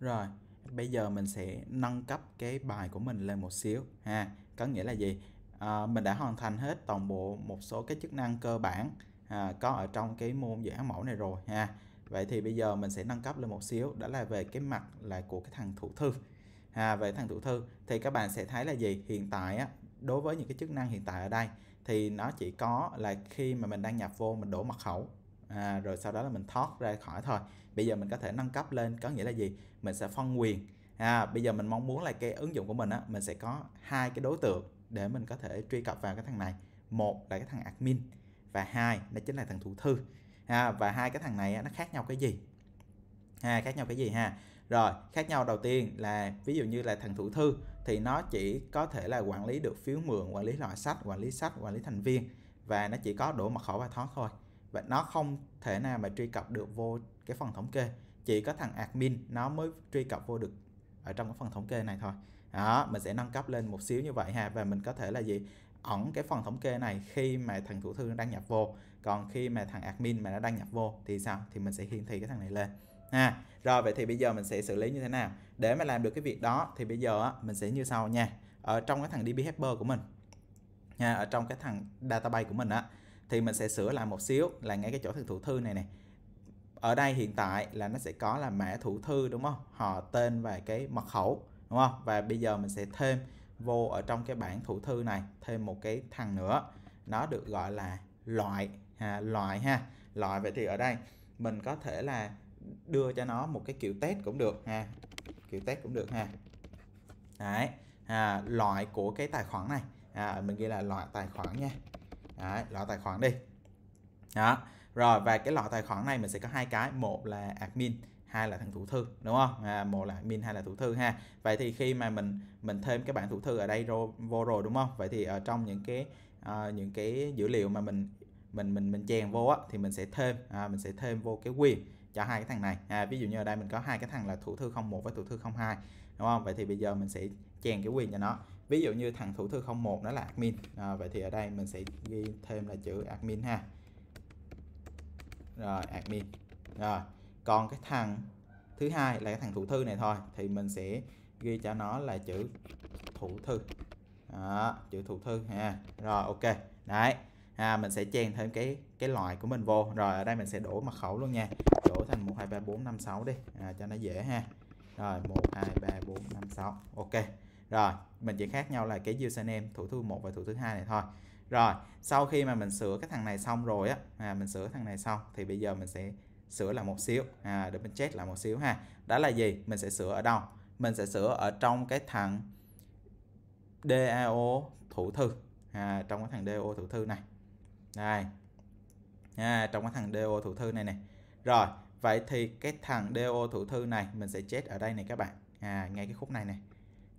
Rồi, bây giờ mình sẽ nâng cấp cái bài của mình lên một xíu ha. Có nghĩa là gì? À, mình đã hoàn thành hết toàn bộ một số cái chức năng cơ bản à, có ở trong cái môn dự án mẫu này rồi ha. Vậy thì bây giờ mình sẽ nâng cấp lên một xíu đó là về cái mặt là của cái thằng thủ thư. À, về thằng thủ thư thì các bạn sẽ thấy là gì? Hiện tại á, đối với những cái chức năng hiện tại ở đây thì nó chỉ có là khi mà mình đăng nhập vô mình đổ mật khẩu à, rồi sau đó là mình thoát ra khỏi thôi bây giờ mình có thể nâng cấp lên có nghĩa là gì mình sẽ phân quyền à, bây giờ mình mong muốn là cái ứng dụng của mình á mình sẽ có hai cái đối tượng để mình có thể truy cập vào cái thằng này một là cái thằng admin và hai đó chính là thằng thủ thư à, và hai cái thằng này á, nó khác nhau cái gì à, khác nhau cái gì ha rồi khác nhau đầu tiên là ví dụ như là thằng thủ thư thì nó chỉ có thể là quản lý được phiếu mượn quản lý loại sách quản lý sách quản lý thành viên và nó chỉ có đủ mật khẩu và thoát thôi và nó không thể nào mà truy cập được vô cái phần thống kê chỉ có thằng admin nó mới truy cập vô được ở trong cái phần thống kê này thôi đó mình sẽ nâng cấp lên một xíu như vậy ha và mình có thể là gì ẩn cái phần thống kê này khi mà thằng thủ thư nó đăng nhập vô còn khi mà thằng admin mà nó đăng nhập vô thì sao thì mình sẽ hiển thị cái thằng này lên ha rồi vậy thì bây giờ mình sẽ xử lý như thế nào để mà làm được cái việc đó thì bây giờ á, mình sẽ như sau nha ở trong cái thằng DB helper của mình nha ở trong cái thằng database của mình á thì mình sẽ sửa lại một xíu là ngay cái chỗ thằng thủ thư này này ở đây hiện tại là nó sẽ có là mã thủ thư đúng không họ tên và cái mật khẩu đúng không và bây giờ mình sẽ thêm vô ở trong cái bảng thủ thư này thêm một cái thằng nữa nó được gọi là loại à, loại ha loại vậy thì ở đây mình có thể là đưa cho nó một cái kiểu test cũng được ha kiểu test cũng được ha đấy à, loại của cái tài khoản này à, mình ghi là loại tài khoản nha đấy, loại tài khoản đi đó rồi và cái loại tài khoản này mình sẽ có hai cái một là admin hai là thằng thủ thư đúng không à, một là admin hai là thủ thư ha vậy thì khi mà mình mình thêm cái bảng thủ thư ở đây rồi vô rồi đúng không vậy thì ở trong những cái uh, những cái dữ liệu mà mình mình mình mình chèn vô á thì mình sẽ thêm à, mình sẽ thêm vô cái quyền cho hai cái thằng này à, ví dụ như ở đây mình có hai cái thằng là thủ thư 01 với thủ thư 02 đúng không vậy thì bây giờ mình sẽ chèn cái quyền cho nó ví dụ như thằng thủ thư 01 nó là admin à, vậy thì ở đây mình sẽ ghi thêm là chữ admin ha rồi admin rồi còn cái thằng thứ hai là cái thằng thủ thư này thôi thì mình sẽ ghi cho nó là chữ thủ thư đó, chữ thủ thư ha rồi ok đấy à, mình sẽ chèn thêm cái cái loại của mình vô rồi ở đây mình sẽ đổ mật khẩu luôn nha đổ thành 1 2 3 4 5 6 đi à, cho nó dễ ha rồi 1 2 3 4 5 6 ok rồi mình chỉ khác nhau là cái username thủ thư 1 và thủ thư hai này thôi rồi sau khi mà mình sửa cái thằng này xong rồi á à, mình sửa thằng này xong thì bây giờ mình sẽ sửa là một xíu à, để mình check là một xíu ha đó là gì mình sẽ sửa ở đâu mình sẽ sửa ở trong cái thằng DAO thủ thư à, trong cái thằng DAO thủ thư này đây à, trong cái thằng DAO thủ thư này này rồi vậy thì cái thằng DAO thủ thư này mình sẽ check ở đây này các bạn à ngay cái khúc này này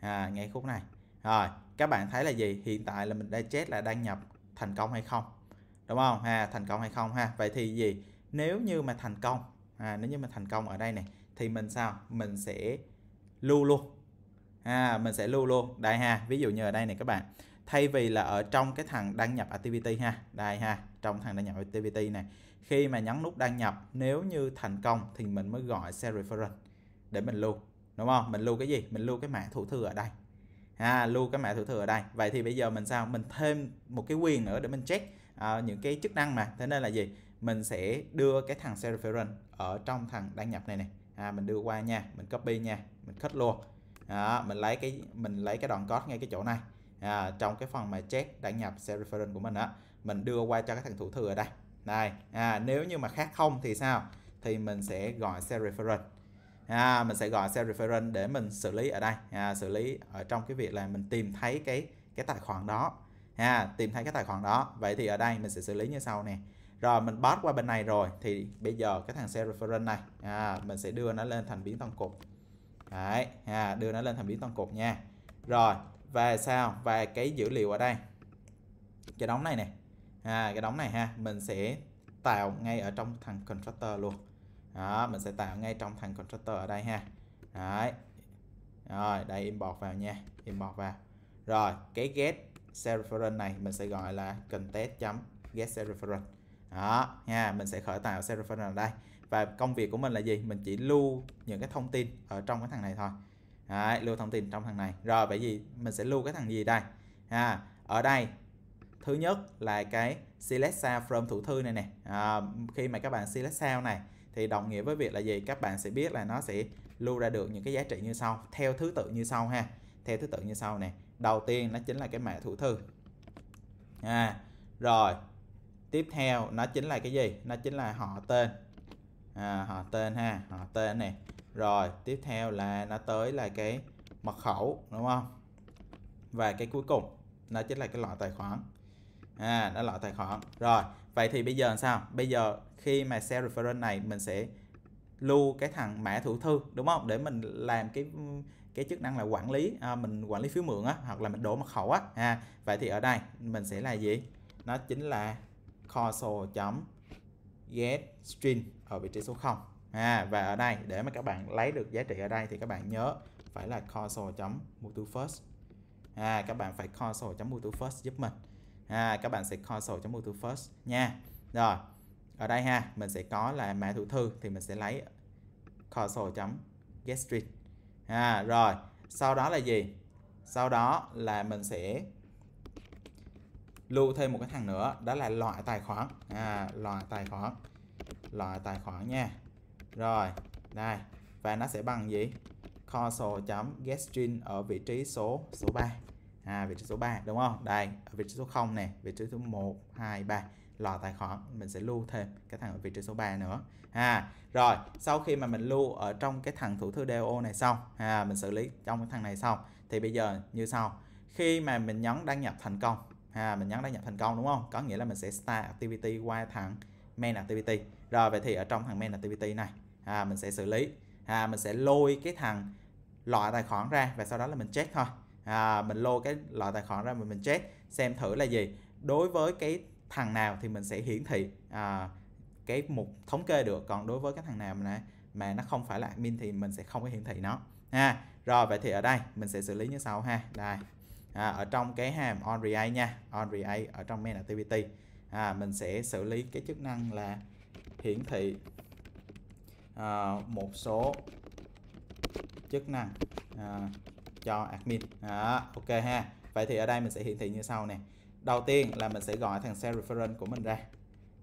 à ngay khúc này rồi các bạn thấy là gì hiện tại là mình đã chết là đăng nhập thành công hay không đúng không ha à, thành công hay không ha vậy thì gì nếu như mà thành công à, nếu như mà thành công ở đây này thì mình sao mình sẽ lưu luôn à, mình sẽ lưu luôn đây ha ví dụ như ở đây này các bạn thay vì là ở trong cái thằng đăng nhập activity ha đây ha trong thằng đăng nhập activity này khi mà nhấn nút đăng nhập nếu như thành công thì mình mới gọi share reference để mình lưu đúng không mình lưu cái gì mình lưu cái mã thủ thư ở đây à, lưu cái mã thủ thừa ở đây vậy thì bây giờ mình sao mình thêm một cái quyền nữa để mình check uh, những cái chức năng mà thế nên là gì mình sẽ đưa cái thằng cell ở trong thằng đăng nhập này này à, mình đưa qua nha mình copy nha mình cut luôn à, mình lấy cái mình lấy cái đoạn code ngay cái chỗ này à, trong cái phần mà check đăng nhập cell của mình đó. mình đưa qua cho cái thằng thủ thừa ở đây này à, nếu như mà khác không thì sao thì mình sẽ gọi cell à, mình sẽ gọi self reference để mình xử lý ở đây à, xử lý ở trong cái việc là mình tìm thấy cái cái tài khoản đó à, tìm thấy cái tài khoản đó vậy thì ở đây mình sẽ xử lý như sau nè rồi mình bắt qua bên này rồi thì bây giờ cái thằng self reference này à, mình sẽ đưa nó lên thành biến tăng cục đấy à, đưa nó lên thành biến tăng cục nha rồi và sao và cái dữ liệu ở đây cái đóng này nè à, cái đóng này ha mình sẽ tạo ngay ở trong thằng constructor luôn đó mình sẽ tạo ngay trong thằng constructor ở đây ha đấy rồi đây import vào nha import vào rồi cái get cell reference này mình sẽ gọi là context chấm get cell reference đó nha mình sẽ khởi tạo cell reference ở đây và công việc của mình là gì mình chỉ lưu những cái thông tin ở trong cái thằng này thôi Đấy, lưu thông tin trong thằng này rồi vậy gì mình sẽ lưu cái thằng gì đây ha ở đây thứ nhất là cái select sao from thủ thư này nè à, khi mà các bạn select sao này thì đồng nghĩa với việc là gì các bạn sẽ biết là nó sẽ lưu ra được những cái giá trị như sau theo thứ tự như sau ha theo thứ tự như sau này đầu tiên nó chính là cái mã thủ thư à rồi tiếp theo nó chính là cái gì nó chính là họ tên à, họ tên ha họ tên này rồi tiếp theo là nó tới là cái mật khẩu đúng không và cái cuối cùng nó chính là cái loại tài khoản à nó loại tài khoản rồi Vậy thì bây giờ sao? Bây giờ khi mà cell reference này mình sẽ lưu cái thằng mã thủ thư đúng không? Để mình làm cái cái chức năng là quản lý à, mình quản lý phiếu mượn á hoặc là mình đổ mật khẩu á ha. À, vậy thì ở đây mình sẽ là gì? Nó chính là console get string ở vị trí số 0. À, và ở đây để mà các bạn lấy được giá trị ở đây thì các bạn nhớ phải là console.mutu first. À các bạn phải console.mutu first giúp mình à, các bạn sẽ console. sổ chấm first nha rồi ở đây ha mình sẽ có là mã thủ thư thì mình sẽ lấy console. sổ get street à, rồi sau đó là gì sau đó là mình sẽ lưu thêm một cái thằng nữa đó là loại tài khoản à, loại tài khoản loại tài khoản nha rồi đây và nó sẽ bằng gì console.getstring ở vị trí số số 3 à, vị trí số 3 đúng không đây ở vị trí số 0 này vị trí số 1 2 3 lò tài khoản mình sẽ lưu thêm cái thằng ở vị trí số 3 nữa ha rồi sau khi mà mình lưu ở trong cái thằng thủ thư DO này xong ha mình xử lý trong cái thằng này xong thì bây giờ như sau khi mà mình nhấn đăng nhập thành công ha mình nhấn đăng nhập thành công đúng không có nghĩa là mình sẽ start activity qua thằng main activity rồi vậy thì ở trong thằng main activity này ha mình sẽ xử lý ha mình sẽ lôi cái thằng loại tài khoản ra và sau đó là mình check thôi à, mình lô cái loại tài khoản ra mình mình check xem thử là gì đối với cái thằng nào thì mình sẽ hiển thị à, cái mục thống kê được còn đối với cái thằng nào mà mà nó không phải là admin thì mình sẽ không có hiển thị nó ha à, rồi vậy thì ở đây mình sẽ xử lý như sau ha đây à, ở trong cái hàm on relay nha on relay ở trong main activity à, mình sẽ xử lý cái chức năng là hiển thị à, một số chức năng à, cho admin đó ok ha vậy thì ở đây mình sẽ hiển thị như sau này. đầu tiên là mình sẽ gọi thằng share reference của mình ra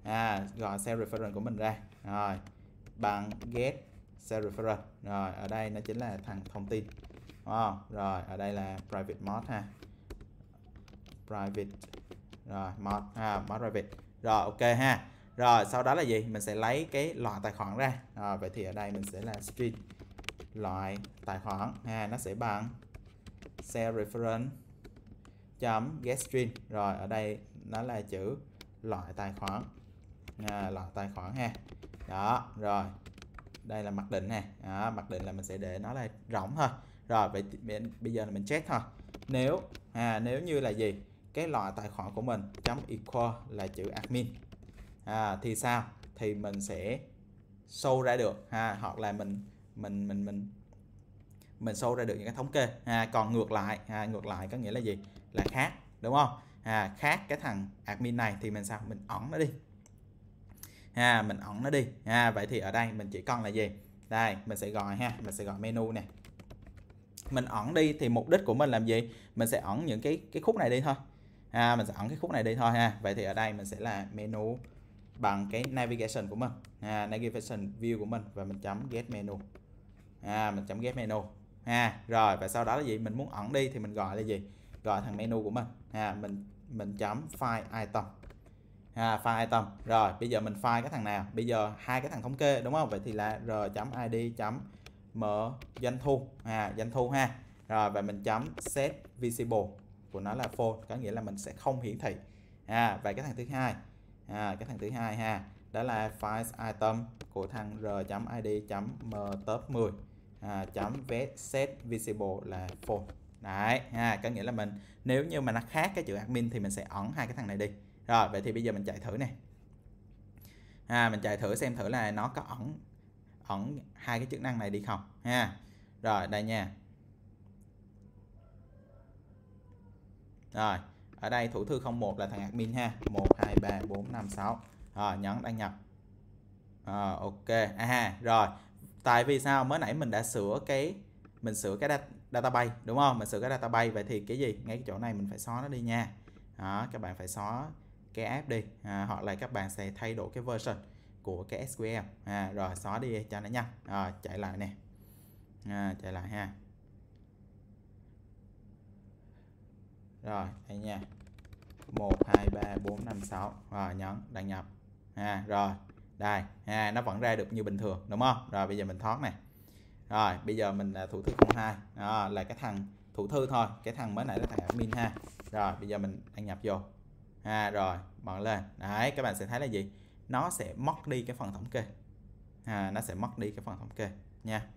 à, gọi share reference của mình ra rồi bằng get share reference rồi ở đây nó chính là thằng thông tin wow. rồi ở đây là private mod ha private rồi mod ha, à, mod private rồi ok ha rồi sau đó là gì mình sẽ lấy cái loại tài khoản ra rồi vậy thì ở đây mình sẽ là street loại tài khoản ha à, nó sẽ bằng cell reference chấm string rồi ở đây nó là chữ loại tài khoản à, loại tài khoản ha đó rồi đây là mặc định nè đó, mặc định là mình sẽ để nó là rỗng thôi rồi vậy bây giờ là mình check thôi nếu à, nếu như là gì cái loại tài khoản của mình chấm equal là chữ admin à, thì sao thì mình sẽ show ra được ha hoặc là mình mình mình mình mình show ra được những cái thống kê à, còn ngược lại à, ngược lại có nghĩa là gì là khác đúng không à, khác cái thằng admin này thì mình sao mình ẩn nó đi ha à, mình ẩn nó đi à, vậy thì ở đây mình chỉ cần là gì đây mình sẽ gọi ha mình sẽ gọi menu nè mình ẩn đi thì mục đích của mình làm gì mình sẽ ẩn những cái cái khúc này đi thôi à, mình sẽ ẩn cái khúc này đi thôi ha vậy thì ở đây mình sẽ là menu bằng cái navigation của mình à, navigation view của mình và mình chấm get menu à, mình chấm get menu ha rồi và sau đó là gì mình muốn ẩn đi thì mình gọi là gì gọi thằng menu của mình ha mình mình chấm file item ha file item rồi bây giờ mình file cái thằng nào bây giờ hai cái thằng thống kê đúng không vậy thì là r.id mở doanh thu ha doanh thu ha rồi và mình chấm set visible của nó là full có nghĩa là mình sẽ không hiển thị ha và cái thằng thứ hai ha cái thằng thứ hai ha đó là file item của thằng r.id m top 10 à, chấm vé set visible là phone đấy ha có nghĩa là mình nếu như mà nó khác cái chữ admin thì mình sẽ ẩn hai cái thằng này đi rồi vậy thì bây giờ mình chạy thử này ha mình chạy thử xem thử là nó có ẩn ẩn hai cái chức năng này đi không ha rồi đây nha rồi ở đây thủ thư 01 là thằng admin ha 1 2 3 4 5 6 rồi nhấn đăng nhập à, ok à, rồi tại vì sao mới nãy mình đã sửa cái mình sửa cái data, bay đúng không mình sửa cái data bay vậy thì cái gì ngay cái chỗ này mình phải xóa nó đi nha đó, các bạn phải xóa cái app đi à, hoặc là các bạn sẽ thay đổi cái version của cái SQL à, rồi xóa đi cho nó nhanh rồi chạy lại nè à, chạy lại ha rồi đây nha một hai ba bốn năm sáu rồi nhấn đăng nhập à, rồi đây ha nó vẫn ra được như bình thường đúng không rồi bây giờ mình thoát này rồi bây giờ mình à, thủ thư 02 đó, là cái thằng thủ thư thôi cái thằng mới này là thằng admin ha rồi bây giờ mình đăng nhập vô ha rồi bật lên đấy các bạn sẽ thấy là gì nó sẽ mất đi cái phần thống kê ha, nó sẽ mất đi cái phần thống kê nha